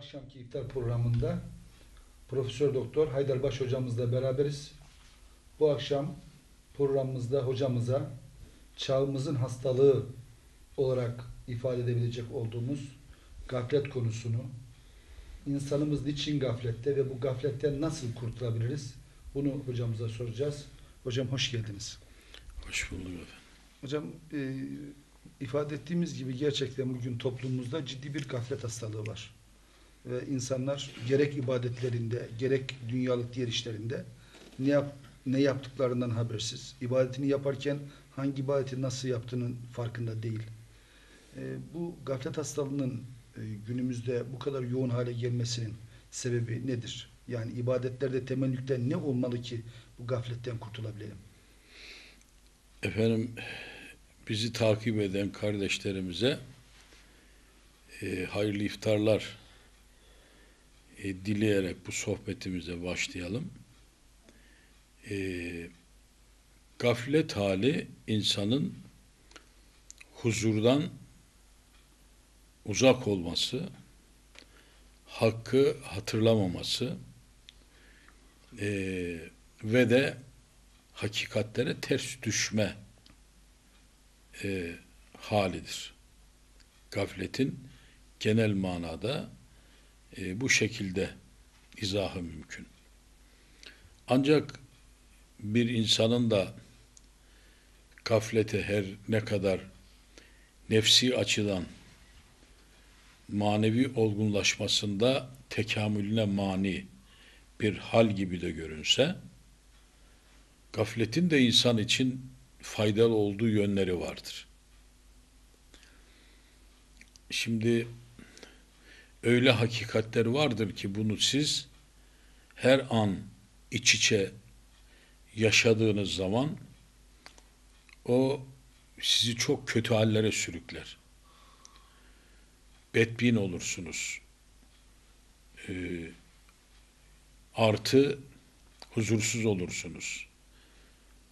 akşamki iftar programında Profesör Doktor Haydar Baş hocamızla beraberiz. Bu akşam programımızda hocamıza çağımızın hastalığı olarak ifade edebilecek olduğumuz gaflet konusunu, insanımız niçin gaflette ve bu gafletten nasıl kurtulabiliriz? Bunu hocamıza soracağız. Hocam hoş geldiniz. Hoş bulduk efendim. Hocam e, ifade ettiğimiz gibi gerçekten bugün toplumumuzda ciddi bir gaflet hastalığı var ve insanlar gerek ibadetlerinde gerek dünyalık diğer işlerinde ne yap ne yaptıklarından habersiz. İbadetini yaparken hangi ibadeti nasıl yaptığının farkında değil. E, bu gaflet hastalığının e, günümüzde bu kadar yoğun hale gelmesinin sebebi nedir? Yani ibadetlerde temellükte ne olmalı ki bu gafletten kurtulabilelim? Efendim bizi takip eden kardeşlerimize e, hayırlı iftarlar e, dileyerek bu sohbetimize başlayalım. E, gaflet hali insanın huzurdan uzak olması, hakkı hatırlamaması e, ve de hakikatlere ters düşme e, halidir. Gafletin genel manada e, bu şekilde izahı mümkün. Ancak bir insanın da gaflete her ne kadar nefsi açıdan manevi olgunlaşmasında tekamülüne mani bir hal gibi de görünse, gafletin de insan için faydalı olduğu yönleri vardır. Şimdi öyle hakikatler vardır ki bunu siz her an iç içe yaşadığınız zaman o sizi çok kötü hallere sürükler. Bedbin olursunuz. Ee, artı huzursuz olursunuz.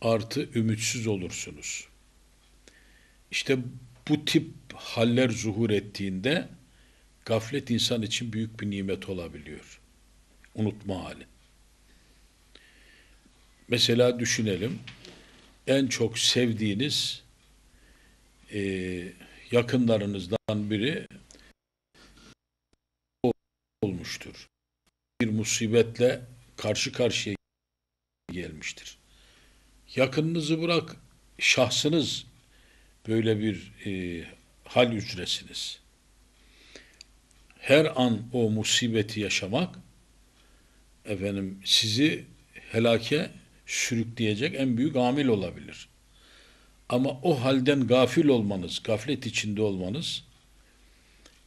Artı ümitsiz olursunuz. İşte bu tip haller zuhur ettiğinde Gaflet insan için büyük bir nimet olabiliyor. Unutma hali. Mesela düşünelim. En çok sevdiğiniz e, yakınlarınızdan biri olmuştur. Bir musibetle karşı karşıya gelmiştir. Yakınınızı bırak şahsınız böyle bir e, hal ücresiniz her an o musibeti yaşamak efendim sizi helake sürükleyecek en büyük amil olabilir. Ama o halden gafil olmanız, gaflet içinde olmanız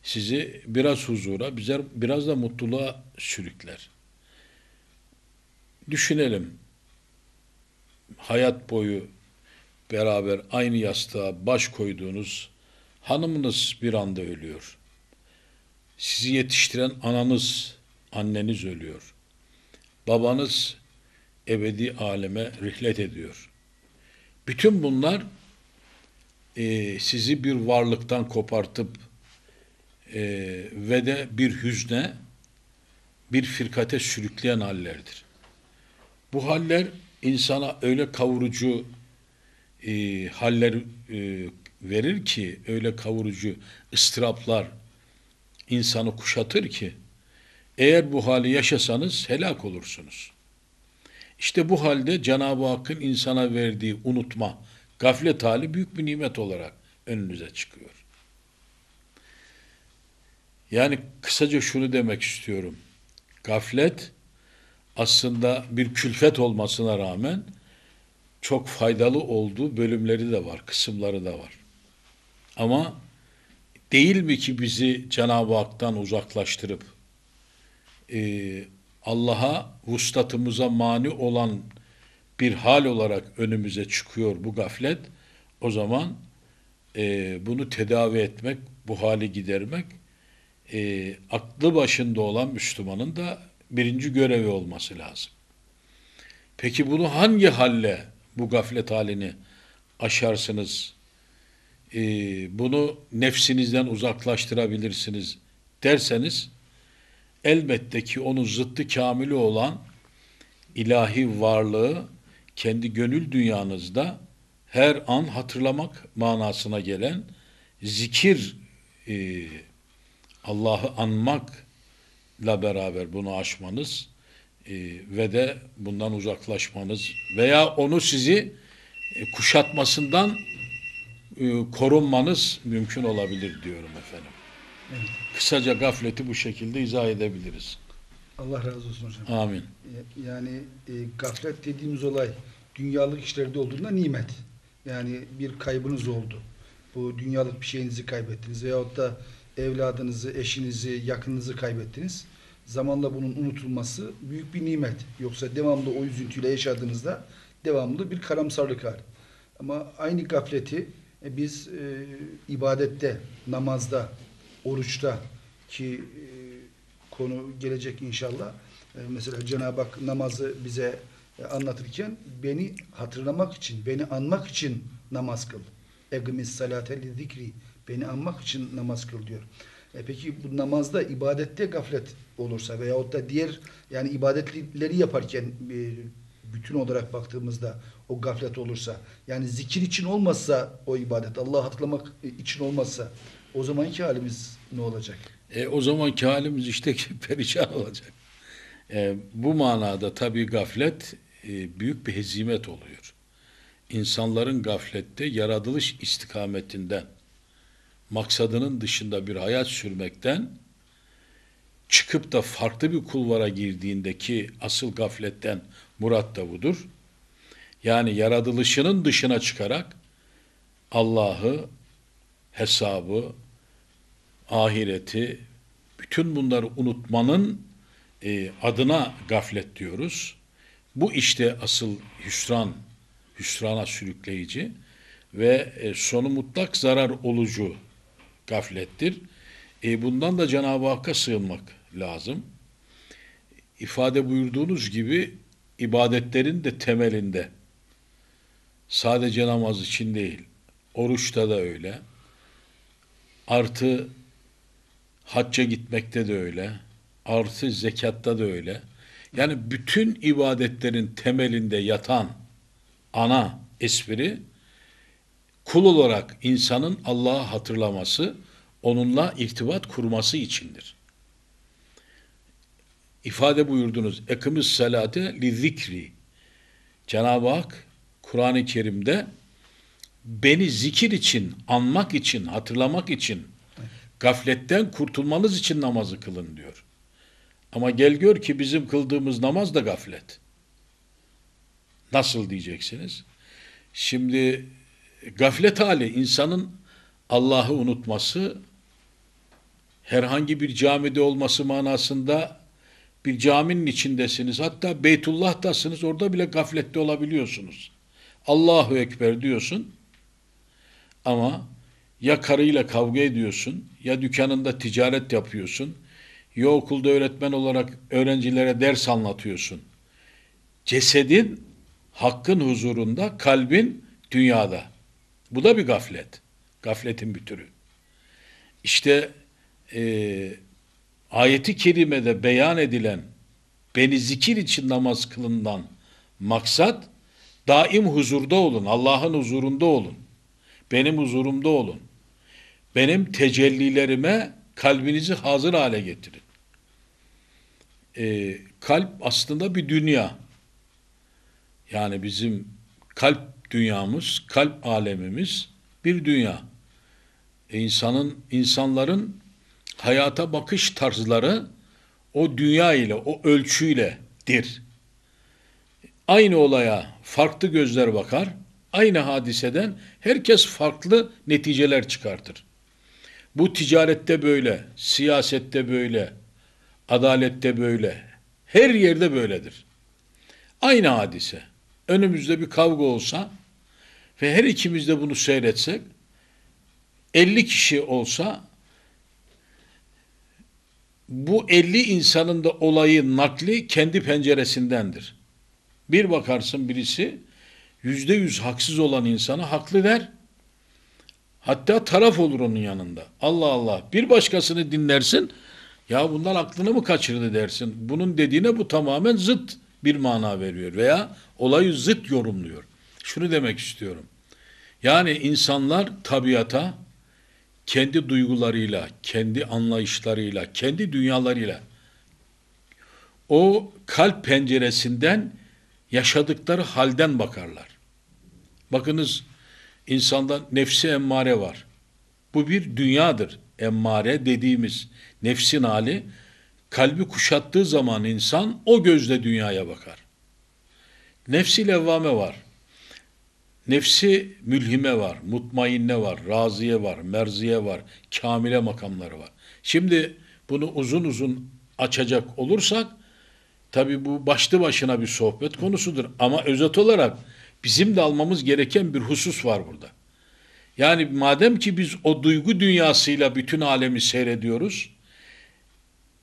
sizi biraz huzura, biraz da mutluluğa sürükler. Düşünelim. Hayat boyu beraber aynı yastığa baş koyduğunuz hanımınız bir anda ölüyor. Sizi yetiştiren ananız, anneniz ölüyor. Babanız ebedi aleme rihlet ediyor. Bütün bunlar e, sizi bir varlıktan kopartıp e, ve de bir hüzne, bir firkate sürükleyen hallerdir. Bu haller insana öyle kavurucu e, haller e, verir ki, öyle kavurucu ıstıraplar, insanı kuşatır ki eğer bu hali yaşasanız helak olursunuz. İşte bu halde Cenab-ı Hakk'ın insana verdiği unutma, gaflet hali büyük bir nimet olarak önünüze çıkıyor. Yani kısaca şunu demek istiyorum. Gaflet aslında bir külfet olmasına rağmen çok faydalı olduğu bölümleri de var, kısımları da var. Ama değil mi ki bizi Cenab-ı Hak'tan uzaklaştırıp e, Allah'a vuslatımıza mani olan bir hal olarak önümüze çıkıyor bu gaflet. O zaman e, bunu tedavi etmek, bu hali gidermek e, aklı başında olan Müslümanın da birinci görevi olması lazım. Peki bunu hangi halle bu gaflet halini aşarsınız e, bunu nefsinizden uzaklaştırabilirsiniz derseniz elbette ki onun zıttı kamili olan ilahi varlığı kendi gönül dünyanızda her an hatırlamak manasına gelen zikir e, Allah'ı anmakla beraber bunu aşmanız e, ve de bundan uzaklaşmanız veya onu sizi e, kuşatmasından e, korunmanız mümkün olabilir diyorum efendim. Evet. Kısaca gafleti bu şekilde izah edebiliriz. Allah razı olsun hocam. Amin. E, yani e, gaflet dediğimiz olay dünyalık işlerde olduğunda nimet. Yani bir kaybınız oldu. Bu dünyalık bir şeyinizi kaybettiniz veyahut da evladınızı, eşinizi, yakınınızı kaybettiniz. Zamanla bunun unutulması büyük bir nimet. Yoksa devamlı o üzüntüyle yaşadığınızda devamlı bir karamsarlık var. Ama aynı gafleti e, biz e, ibadette, namazda, oruçta ki e, konu gelecek inşallah. E, mesela Cenab-ı Hak namazı bize e, anlatırken beni hatırlamak için, beni anmak için namaz kıl. Egmiz salateli zikri. Beni anmak için namaz kıl diyor. E peki bu namazda ibadette gaflet olursa veyahut da diğer yani ibadetleri yaparken e, bütün olarak baktığımızda o gaflet olursa. Yani zikir için olmazsa o ibadet, Allah'ı hatırlamak e, için olmazsa o zamanki halimiz ne olacak? E, o zamanki halimiz işte perişan olacak. E, bu manada tabii gaflet e, büyük bir hezimet oluyor. İnsanların gaflette yaratılış istikametinden, maksadının dışında bir hayat sürmekten çıkıp da farklı bir kulvara girdiğindeki asıl gafletten murat da budur yani yaratılışının dışına çıkarak Allah'ı, hesabı, ahireti, bütün bunları unutmanın e, adına gaflet diyoruz. Bu işte asıl hüsran, hüsrana sürükleyici ve e, sonu mutlak zarar olucu gaflettir. E, bundan da Cenab-ı Hakk'a sığınmak lazım. İfade buyurduğunuz gibi ibadetlerin de temelinde Sadece namaz için değil. Oruçta da öyle. Artı hacca gitmekte de öyle. Artı zekatta da öyle. Yani bütün ibadetlerin temelinde yatan ana espri kul olarak insanın Allah'ı hatırlaması, onunla irtibat kurması içindir. İfade buyurdunuz. Ekimiz salate li zikri. Cenab-ı Hak Kur'an-ı Kerim'de beni zikir için, anmak için, hatırlamak için, gafletten kurtulmanız için namazı kılın diyor. Ama gel gör ki bizim kıldığımız namaz da gaflet. Nasıl diyeceksiniz? Şimdi gaflet hali insanın Allah'ı unutması, herhangi bir camide olması manasında bir caminin içindesiniz. Hatta Beytullah'tasınız orada bile gaflette olabiliyorsunuz. Allahu Ekber diyorsun ama ya karıyla kavga ediyorsun, ya dükkanında ticaret yapıyorsun, ya okulda öğretmen olarak öğrencilere ders anlatıyorsun. Cesedin hakkın huzurunda, kalbin dünyada. Bu da bir gaflet. Gafletin bir türü. İşte e, ayeti kerimede beyan edilen beni zikir için namaz kılından maksat Daim huzurda olun, Allah'ın huzurunda olun. Benim huzurumda olun. Benim tecellilerime kalbinizi hazır hale getirin. Ee, kalp aslında bir dünya. Yani bizim kalp dünyamız, kalp alemimiz bir dünya. E insanın, insanların hayata bakış tarzları o dünya ile, o ölçüyledir aynı olaya farklı gözler bakar, aynı hadiseden herkes farklı neticeler çıkartır. Bu ticarette böyle, siyasette böyle, adalette böyle, her yerde böyledir. Aynı hadise. Önümüzde bir kavga olsa ve her ikimiz de bunu seyretsek, 50 kişi olsa bu 50 insanın da olayı nakli kendi penceresindendir. Bir bakarsın birisi yüzde yüz haksız olan insanı haklı der. Hatta taraf olur onun yanında. Allah Allah. Bir başkasını dinlersin. Ya bunlar aklını mı kaçırdı dersin. Bunun dediğine bu tamamen zıt bir mana veriyor veya olayı zıt yorumluyor. Şunu demek istiyorum. Yani insanlar tabiata kendi duygularıyla, kendi anlayışlarıyla, kendi dünyalarıyla o kalp penceresinden yaşadıkları halden bakarlar. Bakınız insanda nefsi emmare var. Bu bir dünyadır. Emmare dediğimiz nefsin hali kalbi kuşattığı zaman insan o gözle dünyaya bakar. Nefsi levvame var. Nefsi mülhime var, mutmainne var, raziye var, merziye var, kamile makamları var. Şimdi bunu uzun uzun açacak olursak Tabi bu başlı başına bir sohbet konusudur ama özet olarak bizim de almamız gereken bir husus var burada. Yani madem ki biz o duygu dünyasıyla bütün alemi seyrediyoruz,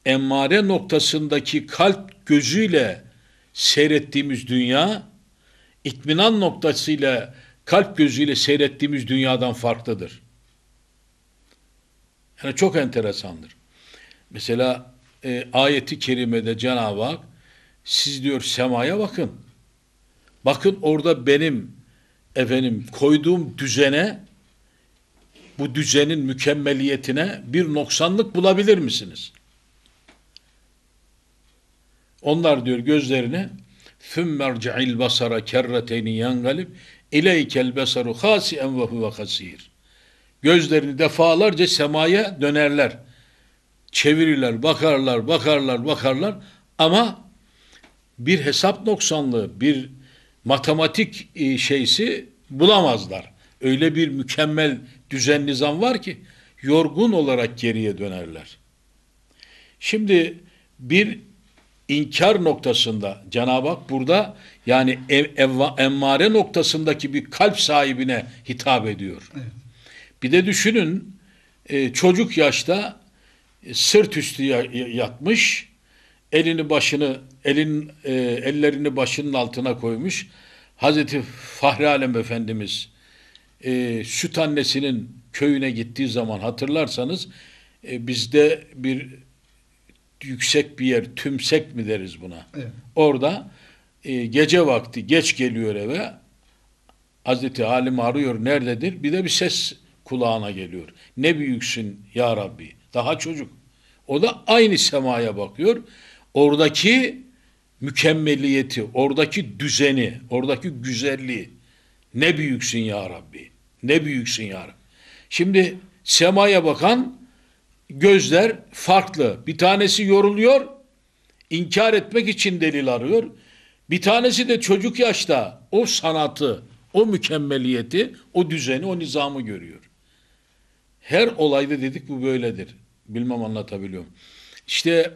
emmare noktasındaki kalp gözüyle seyrettiğimiz dünya, itminan noktasıyla kalp gözüyle seyrettiğimiz dünyadan farklıdır. Yani çok enteresandır. Mesela e, ayeti kerimede Cenab-ı Hak siz diyor semaya bakın. Bakın orada benim efendim koyduğum düzene bu düzenin mükemmeliyetine bir noksanlık bulabilir misiniz? Onlar diyor gözlerine ثُمَّرْجَعِ basara كَرَّتَيْنِ يَنْغَلِبْ اِلَيْكَ الْبَسَرُ خَاسِئًا وَهُوَ خَسِيرٌ Gözlerini defalarca semaya dönerler. Çevirirler, bakarlar, bakarlar, bakarlar ama bir hesap noksanlığı, bir matematik e, şeysi bulamazlar. Öyle bir mükemmel düzen nizam var ki yorgun olarak geriye dönerler. Şimdi bir inkar noktasında Cenab-ı Hak burada yani ev, evva, emmare noktasındaki bir kalp sahibine hitap ediyor. Evet. Bir de düşünün e, çocuk yaşta e, sırt üstü yatmış, elini başını elin e, ellerini başının altına koymuş. Hazreti Fahri Alem Efendimiz e, süt annesinin köyüne gittiği zaman hatırlarsanız e, bizde bir yüksek bir yer tümsek mi deriz buna. Evet. Orada e, gece vakti geç geliyor eve Hazreti Halim arıyor nerededir bir de bir ses kulağına geliyor. Ne büyüksün ya Rabbi daha çocuk. O da aynı semaya bakıyor. Oradaki mükemmeliyeti, oradaki düzeni, oradaki güzelliği. Ne büyüksün ya Rabbi. Ne büyüksün ya Rabbi. Şimdi semaya bakan gözler farklı. Bir tanesi yoruluyor, inkar etmek için delil arıyor. Bir tanesi de çocuk yaşta o sanatı, o mükemmeliyeti, o düzeni, o nizamı görüyor. Her olayda dedik bu böyledir. Bilmem anlatabiliyorum. İşte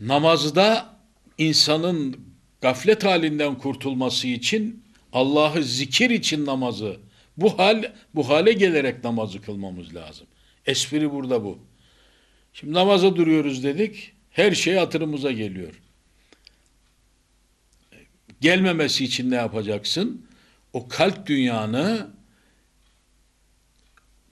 namazda insanın gaflet halinden kurtulması için Allah'ı zikir için namazı bu hal bu hale gelerek namazı kılmamız lazım. Espri burada bu. Şimdi namaza duruyoruz dedik. Her şey hatırımıza geliyor. Gelmemesi için ne yapacaksın? O kalp dünyanı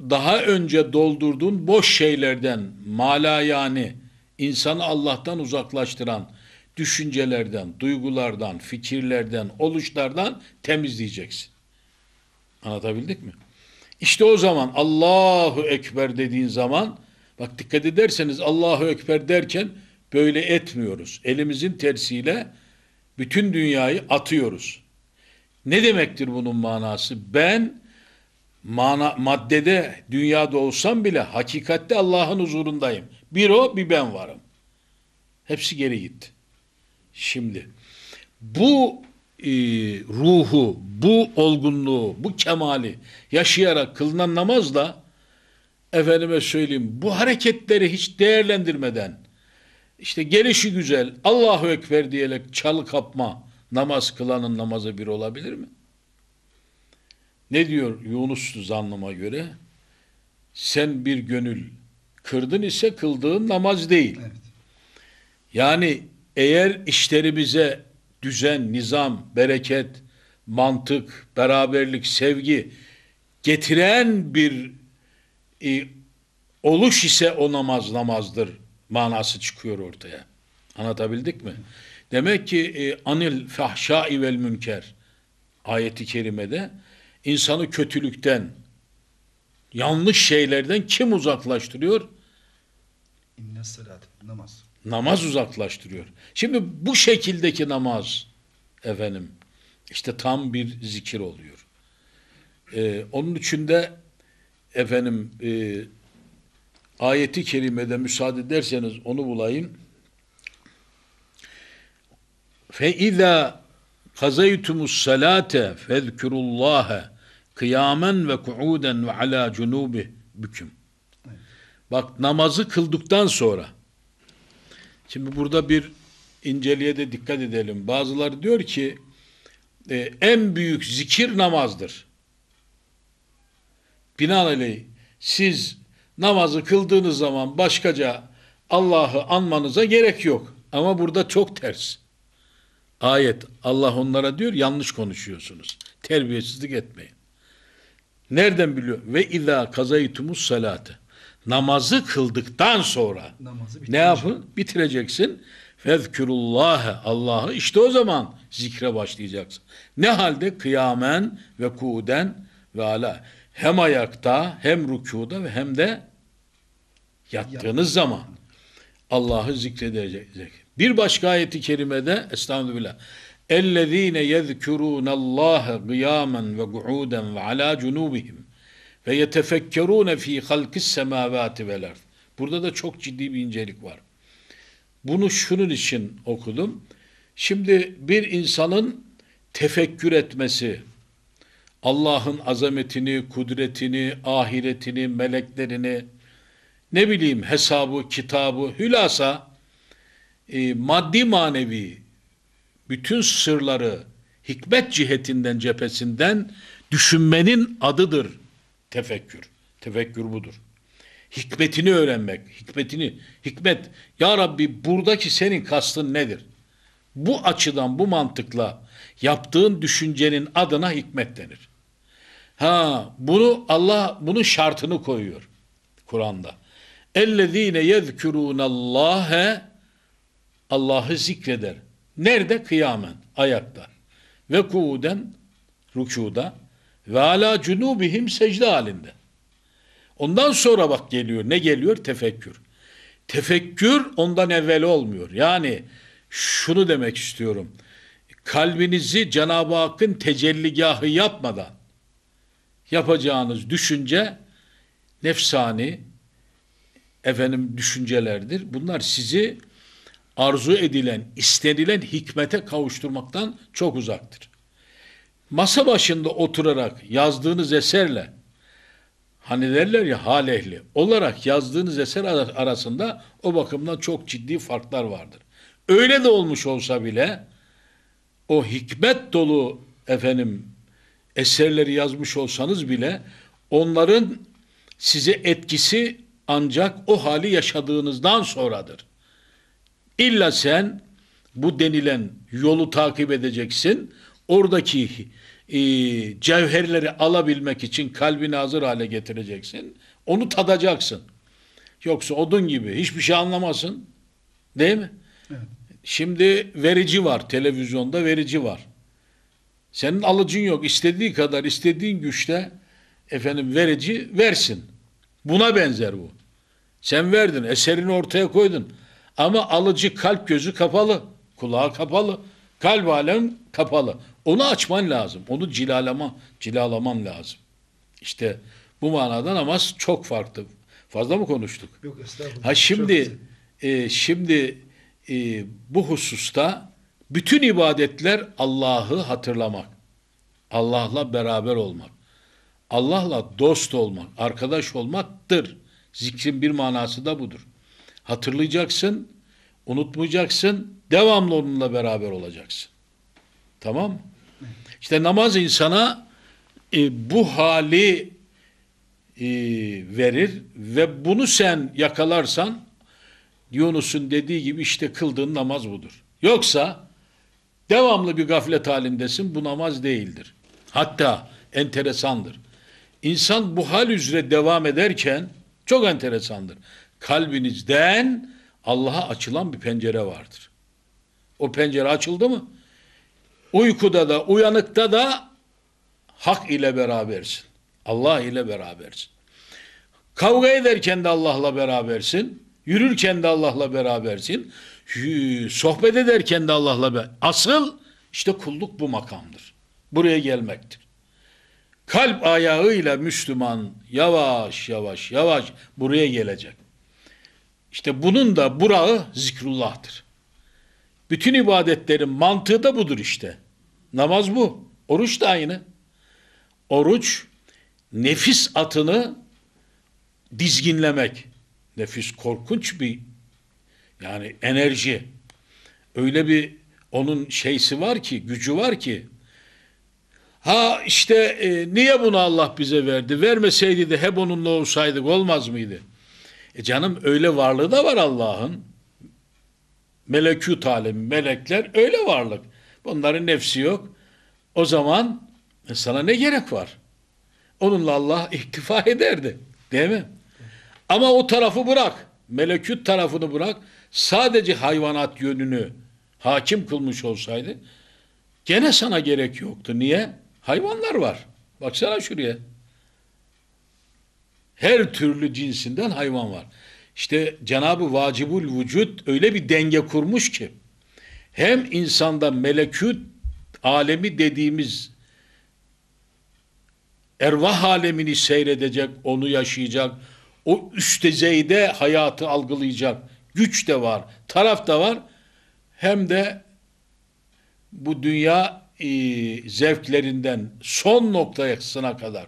daha önce doldurduğun boş şeylerden, mala yani insanı Allah'tan uzaklaştıran, düşüncelerden, duygulardan, fikirlerden, oluşlardan temizleyeceksin. Anlatabildik mi? İşte o zaman Allahu Ekber dediğin zaman bak dikkat ederseniz Allahu Ekber derken böyle etmiyoruz. Elimizin tersiyle bütün dünyayı atıyoruz. Ne demektir bunun manası? Ben mana, maddede, dünyada olsam bile hakikatte Allah'ın huzurundayım. Bir o, bir ben varım. Hepsi geri gitti. Şimdi bu e, ruhu, bu olgunluğu, bu kemali yaşayarak kılınan namazla efendime söyleyeyim bu hareketleri hiç değerlendirmeden işte gelişi güzel Allahu Ekber diyerek çalı kapma namaz kılanın namazı bir olabilir mi? Ne diyor Yunus zannıma göre? Sen bir gönül kırdın ise kıldığın namaz değil. Evet. Yani eğer işlerimize düzen, nizam, bereket, mantık, beraberlik, sevgi getiren bir e, oluş ise o namaz namazdır manası çıkıyor ortaya. Anlatabildik mi? Demek ki e, anil fahşai vel münker ayeti kerimede insanı kötülükten, yanlış şeylerden kim uzaklaştırıyor? İnne salat, namaz. Namaz uzaklaştırıyor. Şimdi bu şekildeki namaz efendim işte tam bir zikir oluyor. Ee, onun içinde de efendim e, ayeti kerimede müsaade ederseniz onu bulayım. Fe ila kazaytumus salate fezkurullâhe kıyamen ve kuuden ve ala cunubih büküm. Bak namazı kıldıktan sonra Şimdi burada bir inceliğe de dikkat edelim. Bazılar diyor ki e, en büyük zikir namazdır. Binaenaleyh siz namazı kıldığınız zaman başkaca Allah'ı anmanıza gerek yok. Ama burada çok ters. Ayet Allah onlara diyor yanlış konuşuyorsunuz. Terbiyesizlik etmeyin. Nereden biliyor? Ve izâ kazaytumus salate namazı kıldıktan sonra namazı ne yapın? Bitireceksin. Fezkürullâhe Allah'ı işte o zaman zikre başlayacaksın. Ne halde? Kıyamen ve kuden ve ala. Hem ayakta hem rükuda ve hem de yattığınız zaman Allah'ı zikredecek. Bir başka ayeti kerimede Estağfirullah. اَلَّذ۪ينَ يَذْكُرُونَ اللّٰهَ قِيَامًا وَقُعُودًا وَعَلَى جُنُوبِهِمْ ve yetefekkerune fi halkis semavati vel Burada da çok ciddi bir incelik var. Bunu şunun için okudum. Şimdi bir insanın tefekkür etmesi, Allah'ın azametini, kudretini, ahiretini, meleklerini, ne bileyim hesabı, kitabı, hülasa e, maddi manevi bütün sırları hikmet cihetinden, cephesinden düşünmenin adıdır Tefekkür. Tefekkür budur. Hikmetini öğrenmek. Hikmetini. Hikmet. Ya Rabbi buradaki senin kastın nedir? Bu açıdan, bu mantıkla yaptığın düşüncenin adına hikmet denir. Ha, bunu Allah bunun şartını koyuyor Kur'an'da. Ellezine yezkurunallahe Allah'ı zikreder. Nerede? Kıyamen, ayakta. Ve kuuden, rükuda. Ve ala cunubihim secde halinde. Ondan sonra bak geliyor. Ne geliyor? Tefekkür. Tefekkür ondan evvel olmuyor. Yani şunu demek istiyorum. Kalbinizi Cenab-ı Hakk'ın tecelligahı yapmadan yapacağınız düşünce nefsani efendim düşüncelerdir. Bunlar sizi arzu edilen, istenilen hikmete kavuşturmaktan çok uzaktır masa başında oturarak yazdığınız eserle hani derler ya hal ehli olarak yazdığınız eser arasında o bakımdan çok ciddi farklar vardır. Öyle de olmuş olsa bile o hikmet dolu efendim eserleri yazmış olsanız bile onların size etkisi ancak o hali yaşadığınızdan sonradır. İlla sen bu denilen yolu takip edeceksin. Oradaki e, cevherleri alabilmek için kalbini hazır hale getireceksin. Onu tadacaksın. Yoksa odun gibi hiçbir şey anlamasın. Değil mi? Evet. Şimdi verici var. Televizyonda verici var. Senin alıcın yok. İstediği kadar, istediğin güçte efendim verici versin. Buna benzer bu. Sen verdin, eserini ortaya koydun. Ama alıcı kalp gözü kapalı, kulağı kapalı, kalp alem kapalı. Onu açman lazım. Onu cilalama, cilalaman lazım. İşte bu manada namaz çok farklı. Fazla mı konuştuk? Yok estağfurullah. Ha şimdi e, şimdi e, bu hususta bütün ibadetler Allah'ı hatırlamak. Allah'la beraber olmak. Allah'la dost olmak, arkadaş olmaktır. Zikrin bir manası da budur. Hatırlayacaksın, unutmayacaksın, devamlı onunla beraber olacaksın. Tamam mı? İşte namaz insana e, bu hali e, verir ve bunu sen yakalarsan Yunus'un dediği gibi işte kıldığın namaz budur. Yoksa devamlı bir gaflet halindesin bu namaz değildir. Hatta enteresandır. İnsan bu hal üzere devam ederken çok enteresandır. Kalbinizden Allah'a açılan bir pencere vardır. O pencere açıldı mı? Uykuda da uyanıkta da hak ile berabersin. Allah ile berabersin. Kavga ederken de Allah'la berabersin. Yürürken de Allah'la berabersin. Sohbet ederken de Allah'la berabersin. Asıl işte kulluk bu makamdır. Buraya gelmektir. Kalp ayağıyla Müslüman yavaş yavaş yavaş buraya gelecek. İşte bunun da burağı zikrullah'tır. Bütün ibadetlerin mantığı da budur işte. Namaz bu. Oruç da aynı. Oruç nefis atını dizginlemek. Nefis korkunç bir yani enerji. Öyle bir onun şeysi var ki, gücü var ki. Ha işte e, niye bunu Allah bize verdi? Vermeseydi de hep onunla olsaydık olmaz mıydı? E canım öyle varlığı da var Allah'ın. Melekut alemi, melekler öyle varlık. Bunların nefsi yok. O zaman e, sana ne gerek var? Onunla Allah iktifa ederdi. Değil mi? Ama o tarafı bırak. Melekut tarafını bırak. Sadece hayvanat yönünü hakim kılmış olsaydı gene sana gerek yoktu. Niye? Hayvanlar var. Baksana şuraya. Her türlü cinsinden hayvan var. İşte Cenab-ı Vacibul Vücut öyle bir denge kurmuş ki hem insanda melekut alemi dediğimiz ervah alemini seyredecek, onu yaşayacak, o üst düzeyde hayatı algılayacak güç de var, taraf da var. Hem de bu dünya e, zevklerinden son noktasına kadar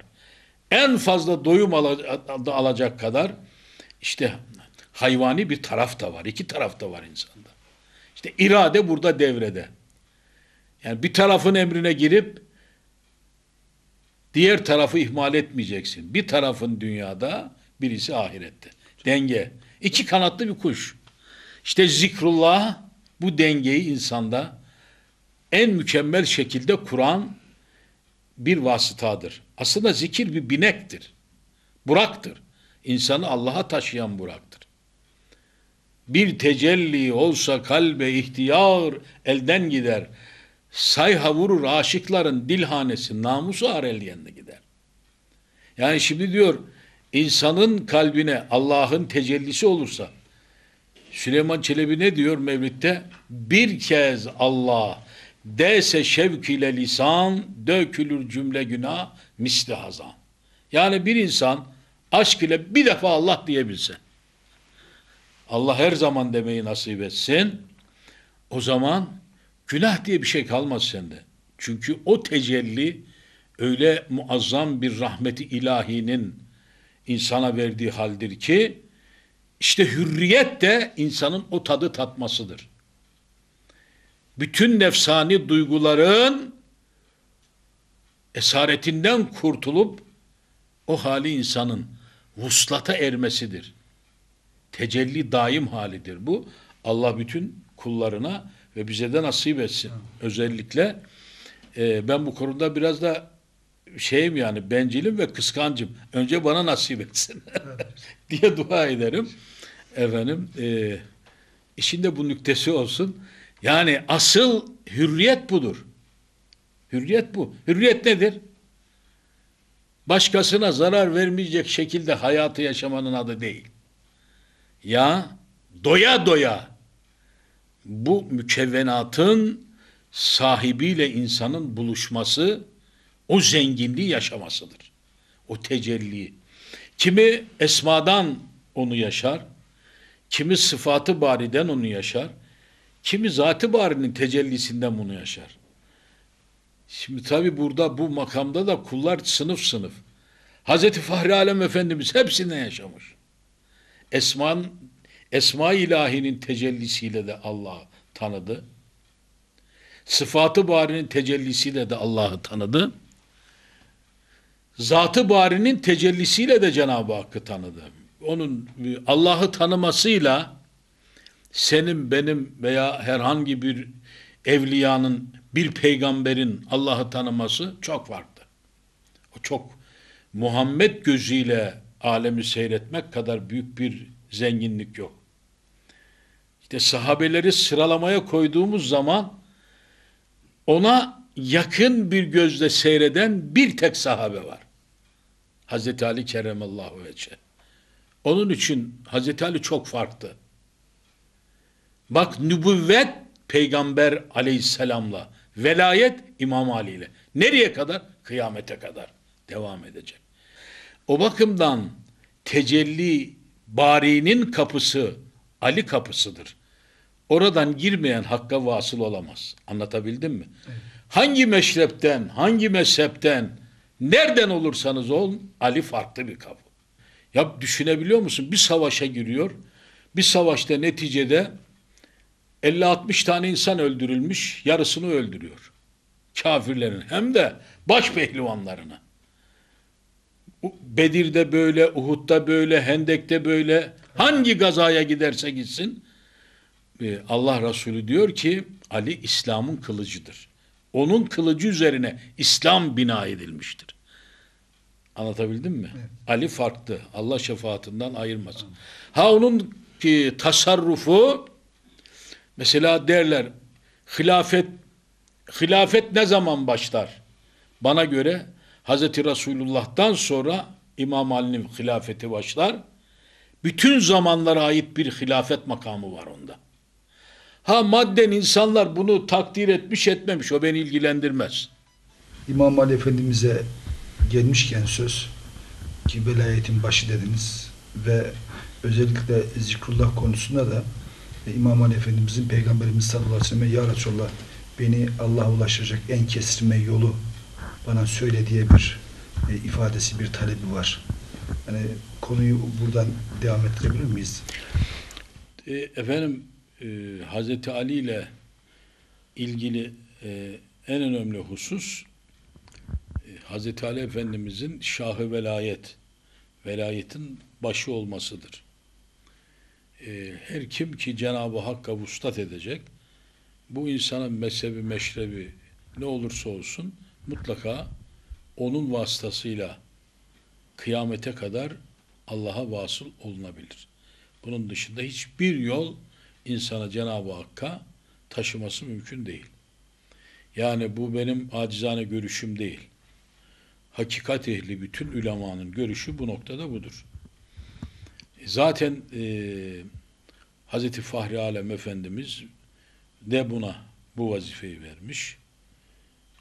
en fazla doyum alacak kadar işte hayvani bir taraf da var, iki taraf da var insanda. İşte irade burada devrede. Yani bir tarafın emrine girip diğer tarafı ihmal etmeyeceksin. Bir tarafın dünyada, birisi ahirette. Denge. İki kanatlı bir kuş. İşte zikrullah bu dengeyi insanda en mükemmel şekilde kuran bir vasıtadır. Aslında zikir bir binektir. Buraktır. İnsanı Allah'a taşıyan burak. Bir tecelli olsa kalbe ihtiyar elden gider. Sayha vurur aşıkların dilhanesi namusu ar elyenle gider. Yani şimdi diyor insanın kalbine Allah'ın tecellisi olursa Süleyman Çelebi ne diyor Mevlid'de? Bir kez Allah dese şevk ile lisan dökülür cümle günah misli hazan. Yani bir insan aşk ile bir defa Allah diyebilse Allah her zaman demeyi nasip etsin. O zaman günah diye bir şey kalmaz sende. Çünkü o tecelli öyle muazzam bir rahmeti ilahinin insana verdiği haldir ki işte hürriyet de insanın o tadı tatmasıdır. Bütün nefsani duyguların esaretinden kurtulup o hali insanın vuslata ermesidir. Tecelli daim halidir bu. Allah bütün kullarına ve bize de nasip etsin. Özellikle e, ben bu konuda biraz da şeyim yani bencilim ve kıskancım. Önce bana nasip etsin diye dua ederim. Efendim e, işinde bu nüktesi olsun. Yani asıl hürriyet budur. Hürriyet bu. Hürriyet nedir? Başkasına zarar vermeyecek şekilde hayatı yaşamanın adı değil ya doya doya bu mükevvenatın sahibiyle insanın buluşması o zenginliği yaşamasıdır. O tecelli. Kimi esmadan onu yaşar, kimi sıfatı bariden onu yaşar, kimi zatı barinin tecellisinden bunu yaşar. Şimdi tabi burada bu makamda da kullar sınıf sınıf. Hazreti Fahri Alem Efendimiz hepsinden yaşamış. Esman, Esma ilahinin tecellisiyle de Allah'ı tanıdı. Sıfatı barinin tecellisiyle de Allah'ı tanıdı. Zatı barinin tecellisiyle de Cenab-ı Hakk'ı tanıdı. Onun Allah'ı tanımasıyla senin, benim veya herhangi bir evliyanın, bir peygamberin Allah'ı tanıması çok farklı. O çok Muhammed gözüyle alemi seyretmek kadar büyük bir zenginlik yok. İşte sahabeleri sıralamaya koyduğumuz zaman ona yakın bir gözle seyreden bir tek sahabe var. Hazreti Ali keremallahu veçe. Onun için Hazreti Ali çok farklı. Bak nübüvvet peygamber aleyhisselamla, velayet İmam Ali ile. Nereye kadar? Kıyamete kadar devam edecek. O bakımdan tecelli barinin kapısı Ali kapısıdır. Oradan girmeyen hakka vasıl olamaz. Anlatabildim mi? Evet. Hangi meşrepten, hangi mezhepten, nereden olursanız olun Ali farklı bir kapı. Ya düşünebiliyor musun? Bir savaşa giriyor. Bir savaşta neticede 50-60 tane insan öldürülmüş, yarısını öldürüyor. Kafirlerin hem de baş pehlivanlarını. Bedir'de böyle, Uhud'da böyle, Hendek'te böyle hangi gazaya giderse gitsin ee, Allah Resulü diyor ki Ali İslam'ın kılıcıdır. Onun kılıcı üzerine İslam bina edilmiştir. Anlatabildim mi? Evet. Ali farklı. Allah şefaatinden ayırmasın. Ha onun ki e, tasarrufu mesela derler hilafet hilafet ne zaman başlar? Bana göre Hazreti Resulullah'tan sonra İmam Ali'nin hilafeti başlar. Bütün zamanlara ait bir hilafet makamı var onda. Ha madden insanlar bunu takdir etmiş etmemiş o beni ilgilendirmez. İmam Ali Efendimiz'e gelmişken söz ki velayetin başı dediniz ve özellikle zikrullah konusunda da e, İmam Ali Efendimiz'in Peygamberimiz sallallahu aleyhi ve sellem Ya Resulallah beni Allah'a ulaşacak en kestirme yolu bana söyle diye bir e, ifadesi, bir talebi var. Yani konuyu buradan devam ettirebilir miyiz? E, efendim e, Hazreti Ali ile ilgili e, en önemli husus e, Hazreti Ali Efendimizin şahı velayet velayetin başı olmasıdır. E, her kim ki Cenab-ı Hakk'a vuslat edecek bu insanın mezhebi, meşrebi ne olursa olsun mutlaka onun vasıtasıyla kıyamete kadar Allah'a vasıl olunabilir. Bunun dışında hiçbir yol insana Cenab-ı Hakk'a taşıması mümkün değil. Yani bu benim acizane görüşüm değil. Hakikat ehli bütün ülemanın görüşü bu noktada budur. Zaten e, Hz. Fahri Alem Efendimiz de buna bu vazifeyi vermiş.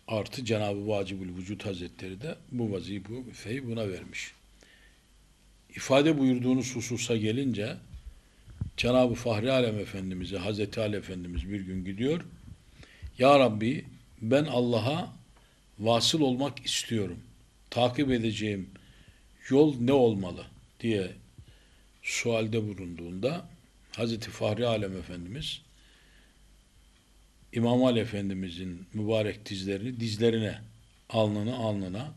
Artı Cenab-ı Vacibül Vücut Hazretleri de bu vazifeyi buna vermiş. İfade buyurduğunuz hususa gelince Cenab-ı Fahri Alem Efendimiz'e Hazreti Ali Efendimiz bir gün gidiyor. Ya Rabbi ben Allah'a vasıl olmak istiyorum. Takip edeceğim yol ne olmalı diye sualde bulunduğunda Hazreti Fahri Alem Efendimiz İmam Ali Efendimizin mübarek dizlerini dizlerine, alnını alnına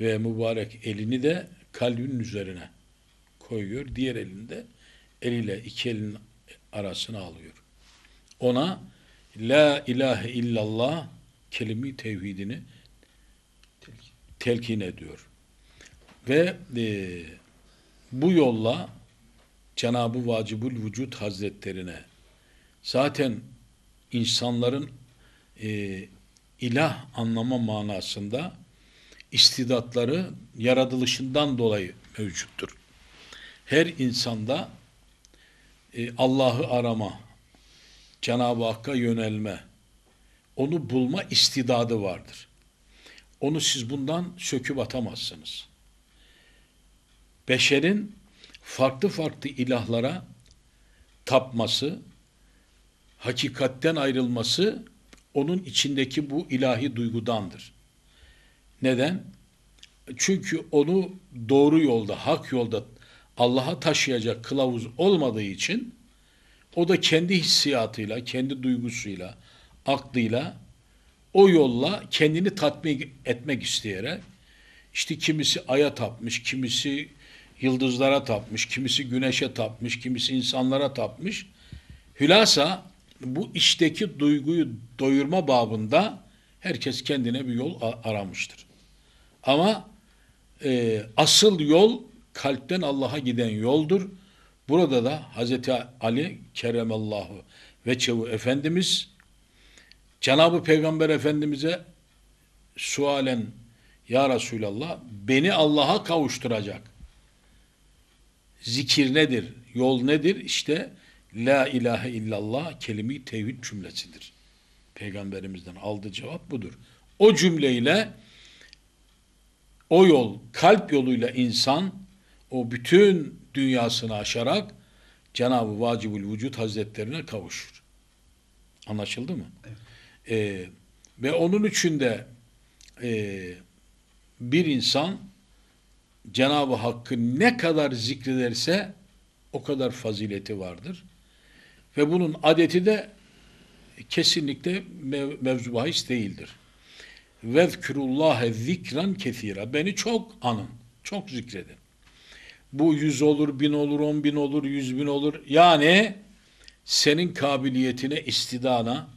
ve mübarek elini de kalbinin üzerine koyuyor. Diğer elini elinde eliyle iki elin arasına alıyor. Ona La ilahe illallah kelime tevhidini telkin ediyor. Ve e, bu yolla Cenab-ı Vacibül Vücut Hazretlerine zaten insanların e, ilah anlama manasında istidatları yaratılışından dolayı mevcuttur. Her insanda e, Allah'ı arama, Cenab-ı Hakk'a yönelme, onu bulma istidadı vardır. Onu siz bundan söküp atamazsınız. Beşerin farklı farklı ilahlara tapması, hakikatten ayrılması onun içindeki bu ilahi duygudandır. Neden? Çünkü onu doğru yolda, hak yolda Allah'a taşıyacak kılavuz olmadığı için o da kendi hissiyatıyla, kendi duygusuyla, aklıyla o yolla kendini tatmin etmek isteyerek işte kimisi aya tapmış, kimisi yıldızlara tapmış, kimisi güneşe tapmış, kimisi insanlara tapmış. Hülasa bu işteki duyguyu doyurma babında herkes kendine bir yol aramıştır. Ama e, asıl yol kalpten Allah'a giden yoldur. Burada da Hazreti Ali keremallahu ve çevu Efendimiz Cenab-ı Peygamber Efendimiz'e sualen ya Resulallah beni Allah'a kavuşturacak zikir nedir? Yol nedir? İşte La ilahe illallah kelime tevhid cümlesidir. Peygamberimizden aldığı cevap budur. O cümleyle o yol, kalp yoluyla insan o bütün dünyasını aşarak Cenab-ı Vacibül Vücut Hazretlerine kavuşur. Anlaşıldı mı? Evet. Ee, ve onun için de e, bir insan Cenab-ı Hakk'ı ne kadar zikrederse o kadar fazileti vardır. Ve bunun adeti de kesinlikle mev mevzu bahis değildir. Vezkürullâhe zikran kesira. Beni çok anın, çok zikredin. Bu yüz olur, bin olur, on bin olur, yüz bin olur. Yani senin kabiliyetine, istidana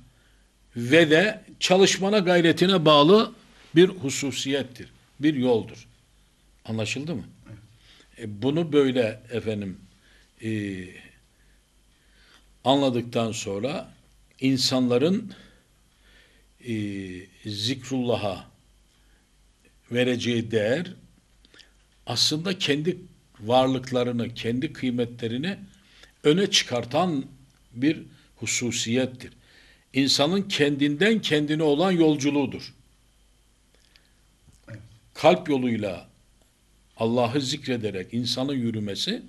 ve de çalışmana, gayretine bağlı bir hususiyettir, bir yoldur. Anlaşıldı mı? E bunu böyle efendim e, anladıktan sonra insanların e, zikrullah'a vereceği değer aslında kendi varlıklarını, kendi kıymetlerini öne çıkartan bir hususiyettir. İnsanın kendinden kendine olan yolculuğudur. Kalp yoluyla Allah'ı zikrederek insanın yürümesi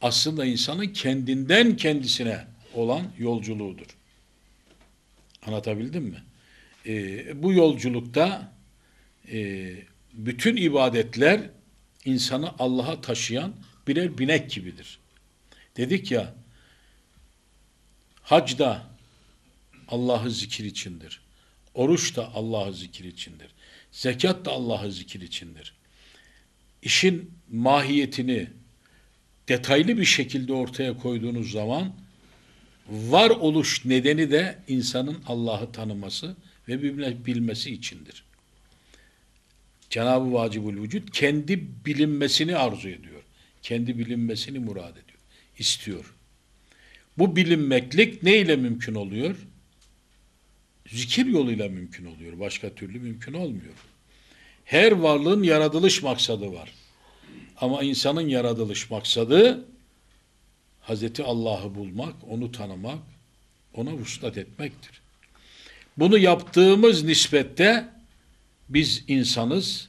aslında insanın kendinden kendisine olan yolculuğudur. Anlatabildim mi? E, bu yolculukta e, bütün ibadetler insanı Allah'a taşıyan birer binek gibidir. Dedik ya hac da Allah'ı zikir içindir. Oruç da Allah'ı zikir içindir. Zekat da Allah'ı zikir içindir. İşin mahiyetini detaylı bir şekilde ortaya koyduğunuz zaman var oluş nedeni de insanın Allah'ı tanıması ve bilmesi içindir. Cenab-ı Vacibül Vücut kendi bilinmesini arzu ediyor. Kendi bilinmesini murad ediyor. istiyor. Bu bilinmeklik ne ile mümkün oluyor? Zikir yoluyla mümkün oluyor. Başka türlü mümkün olmuyor. Her varlığın yaratılış maksadı var. Ama insanın yaratılış maksadı Hazreti Allah'ı bulmak, onu tanımak, ona vuslat etmektir. Bunu yaptığımız nispette biz insanız.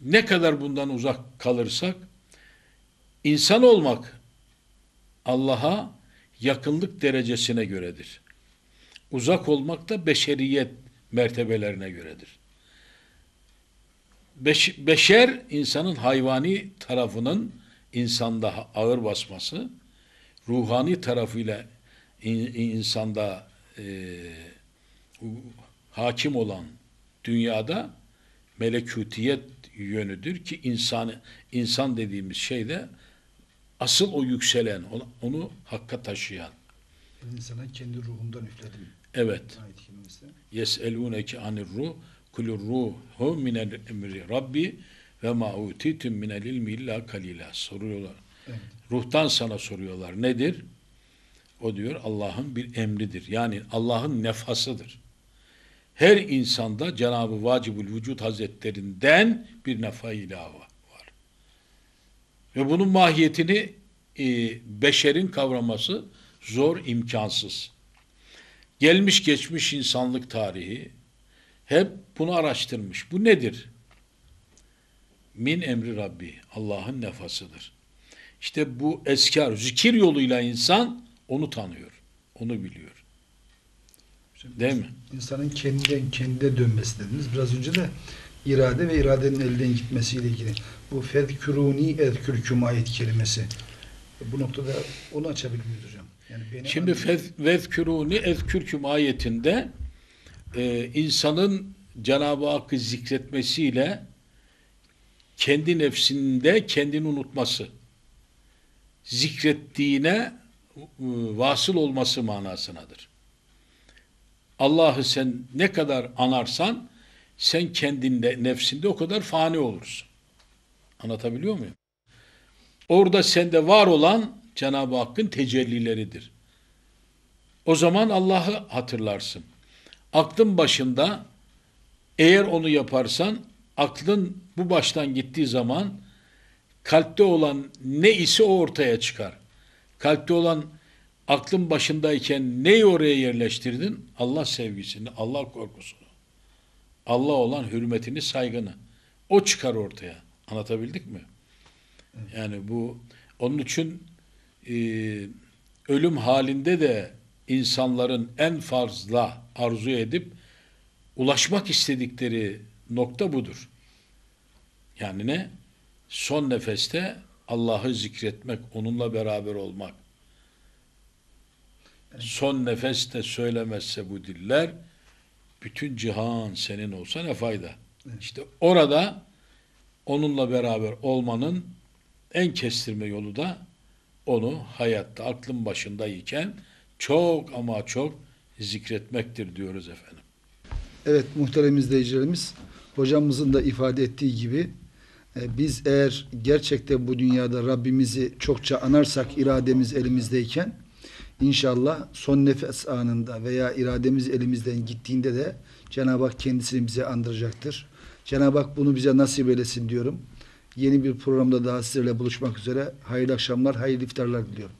Ne kadar bundan uzak kalırsak insan olmak Allah'a yakınlık derecesine göredir. Uzak olmak da beşeriyet mertebelerine göredir. Beş, beşer insanın hayvani tarafının insanda ağır basması, ruhani tarafıyla in, insanda e, hakim olan dünyada melekutiyet yönüdür ki insan insan dediğimiz şey de asıl o yükselen, onu, onu hakka taşıyan. İnsana kendi ruhundan üfledim. Evet. Yes Yeselûneke anir ruh kulur ruhu minel emri rabbi ve ma utitum minel ilmi illa kalila soruyorlar. Evet. Ruhtan sana soruyorlar. Nedir? O diyor Allah'ın bir emridir. Yani Allah'ın nefasıdır. Her insanda Cenab-ı Vacibül Vücud Hazretlerinden bir nefa ilahı var. Ve bunun mahiyetini e, beşerin kavraması zor, imkansız. Gelmiş geçmiş insanlık tarihi hep bunu araştırmış. Bu nedir? Min emri Rabbi, Allah'ın nefasıdır. İşte bu eskar, zikir yoluyla insan onu tanıyor, onu biliyor. Değil mi? İnsanın kendine, kendine dönmesi dediniz. Biraz önce de irade ve iradenin elden gitmesiyle ilgili. Bu fedküruni edkürküm ayet kelimesi. Bu noktada onu açabilir miyiz hocam? Yani Şimdi fedküruni edkürküm ayetinde e, insanın Cenab-ı Hakk'ı zikretmesiyle kendi nefsinde kendini unutması zikrettiğine e, vasıl olması manasınadır. Allah'ı sen ne kadar anarsan sen kendinde, nefsinde o kadar fani olursun. Anlatabiliyor muyum? Orada sende var olan Cenab-ı Hakk'ın tecellileridir. O zaman Allah'ı hatırlarsın. Aklın başında eğer onu yaparsan aklın bu baştan gittiği zaman kalpte olan ne ise o ortaya çıkar. Kalpte olan aklın başındayken neyi oraya yerleştirdin? Allah sevgisini, Allah korkusunu, Allah olan hürmetini, saygını. O çıkar ortaya. Anlatabildik mi? Yani bu onun için e, ölüm halinde de insanların en fazla arzu edip ulaşmak istedikleri nokta budur. Yani ne? son nefeste Allah'ı zikretmek, onunla beraber olmak. Son nefeste söylemezse bu diller, bütün cihan senin olsa ne fayda? İşte orada onunla beraber olmanın en kestirme yolu da onu hayatta aklın başındayken çok ama çok zikretmektir diyoruz efendim. Evet muhterem izleyicilerimiz hocamızın da ifade ettiği gibi e, biz eğer gerçekten bu dünyada Rabbimizi çokça anarsak irademiz elimizdeyken inşallah son nefes anında veya irademiz elimizden gittiğinde de Cenab-ı Hak kendisini bize andıracaktır. Cenab-ı Hak bunu bize nasip eylesin diyorum. Yeni bir programda daha sizlerle buluşmak üzere. Hayırlı akşamlar, hayırlı iftarlar diliyorum.